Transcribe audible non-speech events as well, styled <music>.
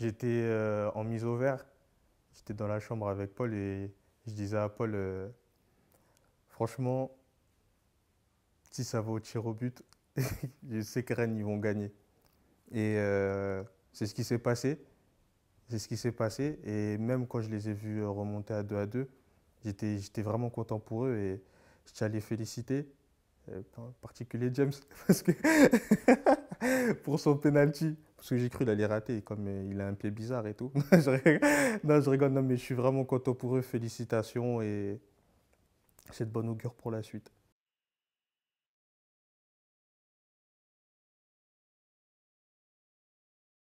J'étais euh, en mise au vert, j'étais dans la chambre avec Paul et je disais à Paul, euh, franchement, si ça va au tir au but, <laughs> je sais que Rennes, ils vont gagner. Et euh, c'est ce qui s'est passé. C'est ce qui s'est passé. Et même quand je les ai vus remonter à 2 à 2, j'étais vraiment content pour eux et je tiens à les féliciter. En particulier James, <laughs> parce que <laughs> <laughs> pour son penalty. Parce que j'ai cru l'aller rater, comme euh, il a un pied bizarre et tout. <laughs> non, je rigole, non, mais je suis vraiment content pour eux. Félicitations et c'est de bonne augure pour la suite.